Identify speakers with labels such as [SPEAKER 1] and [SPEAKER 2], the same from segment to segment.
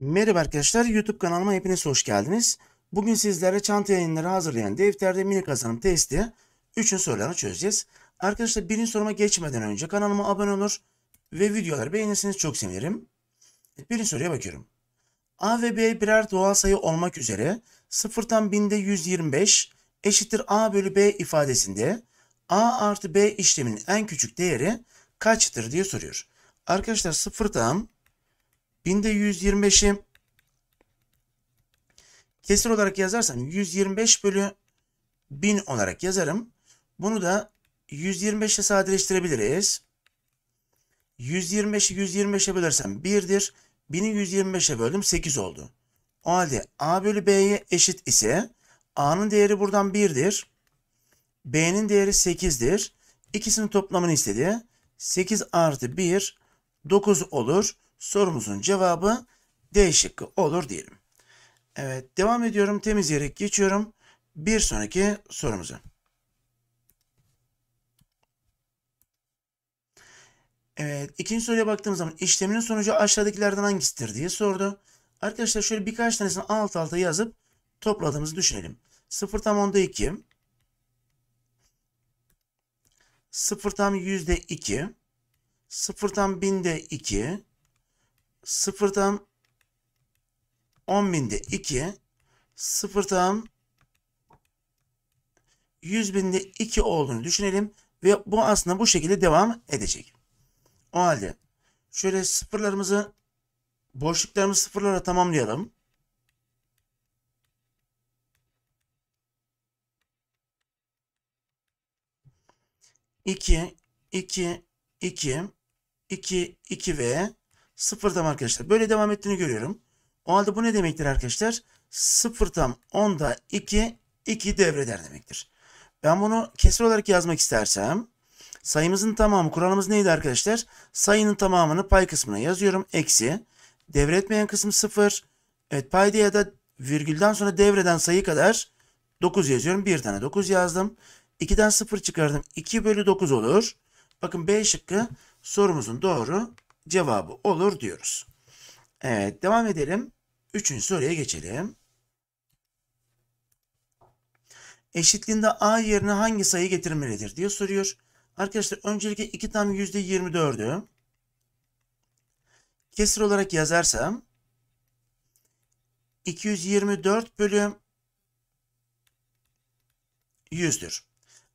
[SPEAKER 1] Merhaba arkadaşlar YouTube kanalıma hepiniz hoş geldiniz. Bugün sizlere çanta yayınları hazırlayan defterde mini kazanım testi 3'ün sorularını çözeceğiz. Arkadaşlar birinci soruma geçmeden önce kanalıma abone olur ve videoları beğenirseniz çok sevinirim. Birinci soruya bakıyorum. A ve B birer doğal sayı olmak üzere 0'tan 1000'de 125 eşittir A bölü B ifadesinde A artı B işleminin en küçük değeri kaçtır diye soruyor. Arkadaşlar 0'dan Binde 125'i kesir olarak yazarsam 125 bölü 1000 olarak yazarım. Bunu da 125 ile sadeleştirebiliriz. 125'i 125'e bölersem 1'dir. 1000'i 125'e böldüm 8 oldu. O halde A bölü B'ye eşit ise A'nın değeri buradan 1'dir. B'nin değeri 8'dir. İkisinin toplamını istedi. 8 artı 1 9 olur. Sorumuzun cevabı D şıkkı olur diyelim. Evet devam ediyorum. Temizleyerek geçiyorum. Bir sonraki sorumuza. Evet ikinci soruya baktığımız zaman işleminin sonucu aşağıdakilerden hangisidir diye sordu. Arkadaşlar şöyle birkaç tanesini alt alta yazıp topladığımızı düşünelim. 0 tam onda 2. 0 tam yüzde 2. 0 tam binde 2 sıfırdan 10 binde 2 sıfırdan 100 binde 2 olduğunu düşünelim ve bu aslında bu şekilde devam edecek. O halde şöyle sıfırlarımızı boşluklarımızı sıfırlara tamamlayalım. İki, iki, iki, iki, iki ve 0 tam arkadaşlar. Böyle devam ettiğini görüyorum. O halde bu ne demektir arkadaşlar? 0 tam 10'da 2, 2 devreder demektir. Ben bunu kesir olarak yazmak istersem sayımızın tamamı, kuralımız neydi arkadaşlar? Sayının tamamını pay kısmına yazıyorum. Eksi, devretmeyen kısım 0. Evet payda ya da virgülden sonra devreden sayı kadar 9 yazıyorum. Bir tane 9 yazdım. 2'den 0 çıkardım. 2 bölü 9 olur. Bakın B şıkkı sorumuzun doğru cevabı olur diyoruz. Evet devam edelim. Üçüncü soruya geçelim. Eşitliğinde A yerine hangi sayı getirmelidir diye soruyor. Arkadaşlar öncelikle 2 tam %24'ü kesir olarak yazarsam 224 bölü 100'dür.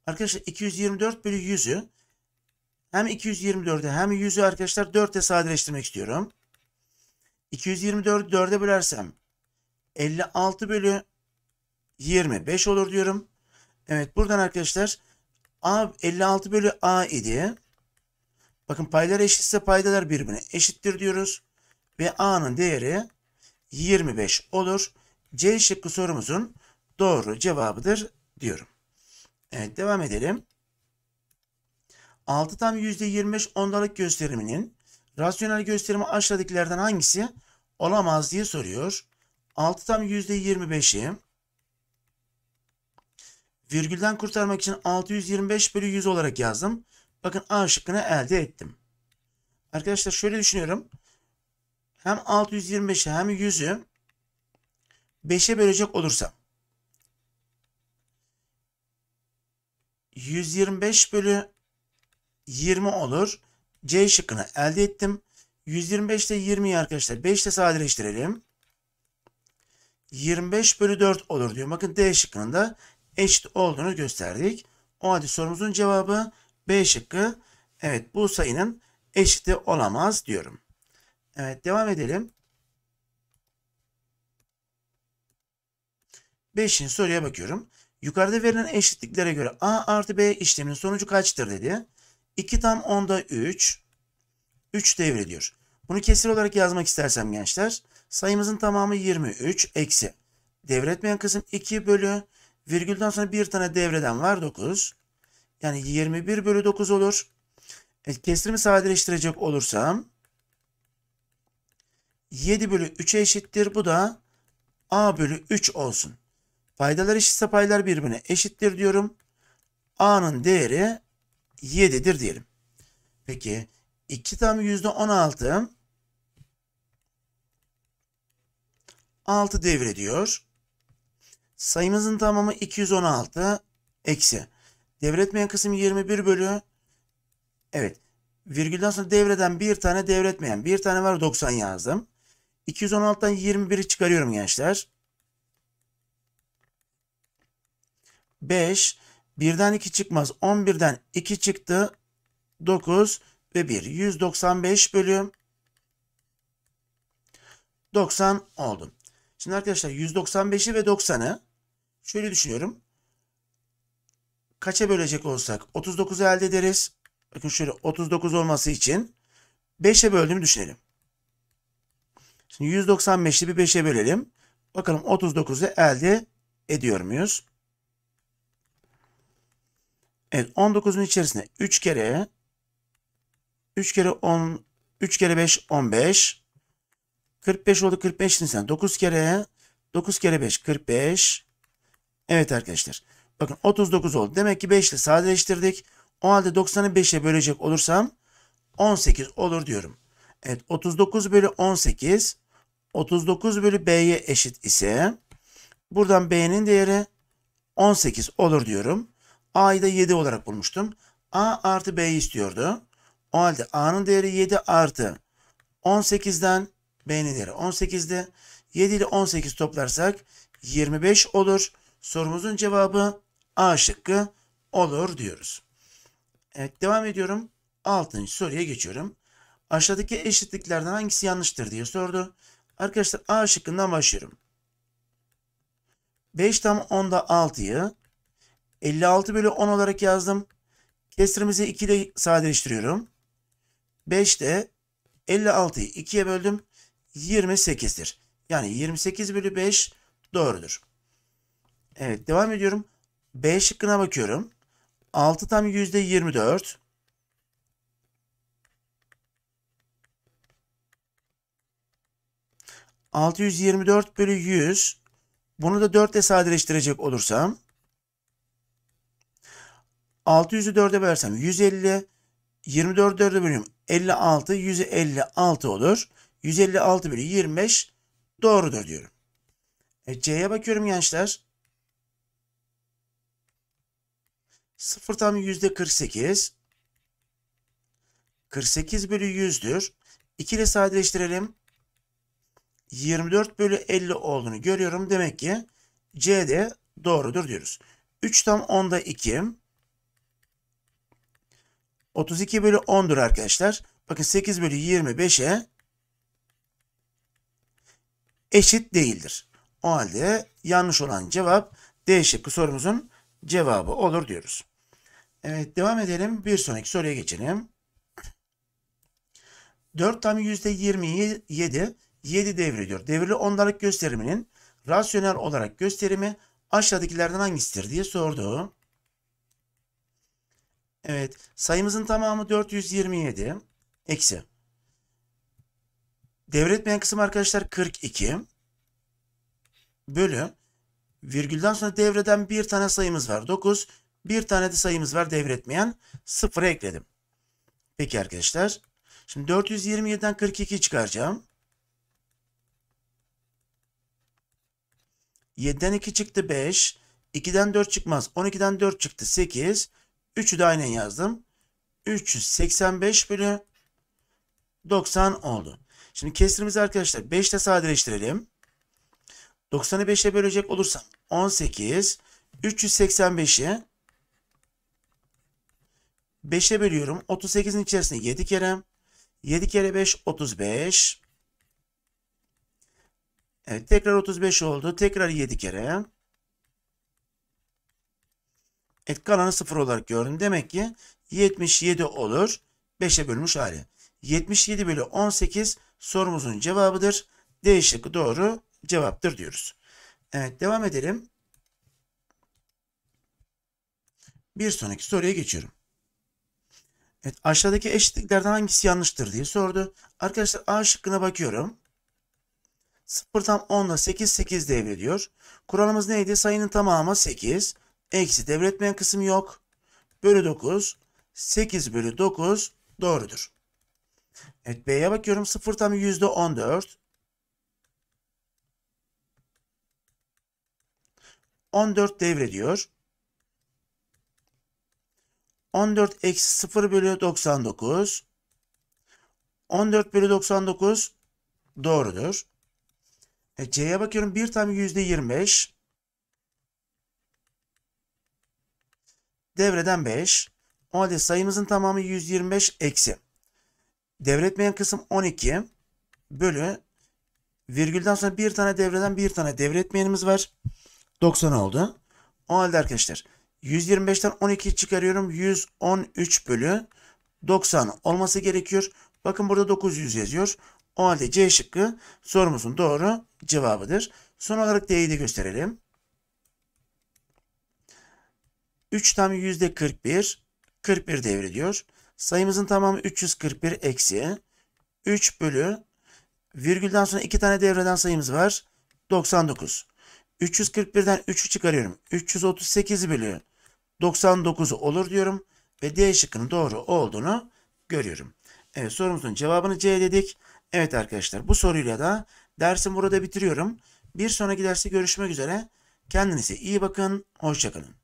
[SPEAKER 1] Arkadaşlar 224 bölü 100'ü hem 224'e hem 100'ü arkadaşlar 4'e sadeleştirmek istiyorum. 224'ü 4'e bölersem 56 bölü 25 olur diyorum. Evet buradan arkadaşlar A 56 bölü A idi. Bakın paylar eşitse paydalar birbirine eşittir diyoruz. Ve A'nın değeri 25 olur. C şıkkı sorumuzun doğru cevabıdır diyorum. Evet devam edelim. 6 tam %25 ondalık gösteriminin rasyonel gösterimi aşağıdakilerden hangisi olamaz diye soruyor. 6 tam %25'i virgülden kurtarmak için 625 bölü 100 olarak yazdım. Bakın A şıkkını elde ettim. Arkadaşlar şöyle düşünüyorum. Hem 625'i hem 100'ü 5'e bölecek olursam 125 bölü 20 olur. C şıkkını elde ettim. 125 ile 20'yi arkadaşlar 5 ile sadeleştirelim. 25 bölü 4 olur diyor. Bakın D şıkkının da eşit olduğunu gösterdik. O halde sorumuzun cevabı B şıkkı. Evet bu sayının eşiti olamaz diyorum. Evet devam edelim. 5'in soruya bakıyorum. Yukarıda verilen eşitliklere göre A artı B işleminin sonucu kaçtır dedi. 2 tam 10'da 3. 3 devrediyor. Bunu kesir olarak yazmak istersem gençler sayımızın tamamı 23 eksi. Devretmeyen kısım 2 bölü virgülden sonra bir tane devreden var 9. Yani 21 bölü 9 olur. E, kesirimi sadeleştirecek olursam 7 bölü 3'e eşittir. Bu da a bölü 3 olsun. Paydalar eşitse paylar birbirine eşittir diyorum. a'nın değeri 7'dir diyelim. Peki 2 tam %16 6 devrediyor. Sayımızın tamamı 216 eksi. Devretmeyen kısım 21 bölü. Evet. Virgülden sonra devreden bir tane devretmeyen. Bir tane var 90 yazdım. 216'dan 21'i çıkarıyorum gençler. 5. 1'den 2 çıkmaz. 11'den 2 çıktı. 9 ve 1. 195 bölü 90 oldu. Şimdi arkadaşlar 195'i ve 90'ı şöyle düşünüyorum. Kaça bölecek olsak 39'u elde ederiz. Bakın şöyle 39 olması için 5'e böldüğümü düşünelim. Şimdi 195'i bir 5'e bölelim. Bakalım 39'u elde ediyor muyuz? Evet 19'un içerisinde 3 kere 3 kere 10 3 kere 5 15 45 oldu 45 sen 9 kere 9 kere 5 45 Evet arkadaşlar bakın 39 oldu. Demek ki 5 ile sadeleştirdik. O halde 90'ı 5'e bölecek olursam 18 olur diyorum. Evet 39 bölü 18 39 bölü B'ye eşit ise buradan B'nin değeri 18 olur diyorum. A'yı da 7 olarak bulmuştum. A artı B'yi istiyordu. O halde A'nın değeri 7 artı 18'den B'nin değeri 18'di. 7 ile 18 toplarsak 25 olur. Sorumuzun cevabı A şıkkı olur diyoruz. Evet devam ediyorum. 6. soruya geçiyorum. Aşağıdaki eşitliklerden hangisi yanlıştır diye sordu. Arkadaşlar A şıkkından başlıyorum. 5 tam 10'da 6'yı 56 bölü 10 olarak yazdım. Kesrimizi 2 ile sadeleştiriyorum. 5 de 56'yı 2'ye böldüm. 28'dir. Yani 28 bölü 5 doğrudur. Evet devam ediyorum. B şıkkına bakıyorum. 6 tam %24. ...624 bölü 100... ...bunu da 4 ile sadeleştirecek olursam... 600'ü 4'e bölersem 150. 24'ü 4'e bölüyorum. 56. 156 olur. 156 bölü 25 doğrudur diyorum. E, C'ye bakıyorum gençler. 0 tam %48. 48 bölü 100'dür. 2 ile sadeleştirelim. 24 bölü 50 olduğunu görüyorum. Demek ki C de doğrudur diyoruz. 3 tam 10'da 2. 32 bölü 10'dur arkadaşlar. Bakın 8 bölü 25'e eşit değildir. O halde yanlış olan cevap D şıkkı sorumuzun cevabı olur diyoruz. Evet devam edelim. Bir sonraki soruya geçelim. 4 tam %27 7 devriliyor. Devirli ondalık gösteriminin rasyonel olarak gösterimi aşağıdakilerden hangisidir diye sordu. Evet. Sayımızın tamamı 427. Eksi. Devretmeyen kısım arkadaşlar 42. Bölü. Virgülden sonra devreden bir tane sayımız var. 9. Bir tane de sayımız var devretmeyen. 0'a ekledim. Peki arkadaşlar. Şimdi 427'den 42 çıkaracağım. 7'den 2 çıktı 5. 2'den 4 çıkmaz. 12'den 4 çıktı 8. 8. 3'ü de aynen yazdım. 385 bölü 90 oldu. Şimdi kesrimizi arkadaşlar 5 ile sadeleştirelim. 90'ı 5'e bölecek olursam 18 385'i 5'e bölüyorum. 38'in içerisinde 7 kere. 7 kere 5 35. Evet tekrar 35 oldu. Tekrar 7 kere. Evet kalanı sıfır olarak gördüm. Demek ki 77 olur. 5'e bölmüş hali. 77 bölü 18 sorumuzun cevabıdır. D şıkkı doğru cevaptır diyoruz. Evet devam edelim. Bir sonraki soruya geçiyorum. Evet, aşağıdaki eşitliklerden hangisi yanlıştır diye sordu. Arkadaşlar A şıkkına bakıyorum. 0 tam 10 ile 8 8 devrediyor. Kuralımız neydi? Sayının tamamı 8. Eksi devretmeyen kısım yok. Bölü 9. 8 bölü 9 doğrudur. Evet B'ye bakıyorum. 0 tam %14. 14 devrediyor. 14 eksi 0 bölü 99. 14 bölü 99 doğrudur. E, C'ye bakıyorum. 1 tam %25. Devreden 5. O halde sayımızın tamamı 125 eksi. Devretmeyen kısım 12 bölü virgülden sonra bir tane devreden bir tane devretmeyenimiz var. 90 oldu. O halde arkadaşlar 125'ten 12 çıkarıyorum. 113 bölü 90 olması gerekiyor. Bakın burada 900 yazıyor. O halde C şıkkı sorumuzun doğru cevabıdır. Son olarak D'yi de gösterelim. 3 tam %41, 41 devrediyor. Sayımızın tamamı 341 eksi 3 bölü virgülden sonra 2 tane devreden sayımız var. 99. 341'den 3'ü çıkarıyorum. 338 bölü 99 olur diyorum ve D şıkkının doğru olduğunu görüyorum. Evet sorumuzun cevabını C dedik. Evet arkadaşlar bu soruyla da dersim burada bitiriyorum. Bir sonraki derste görüşmek üzere. Kendinize iyi bakın. Hoşçakalın.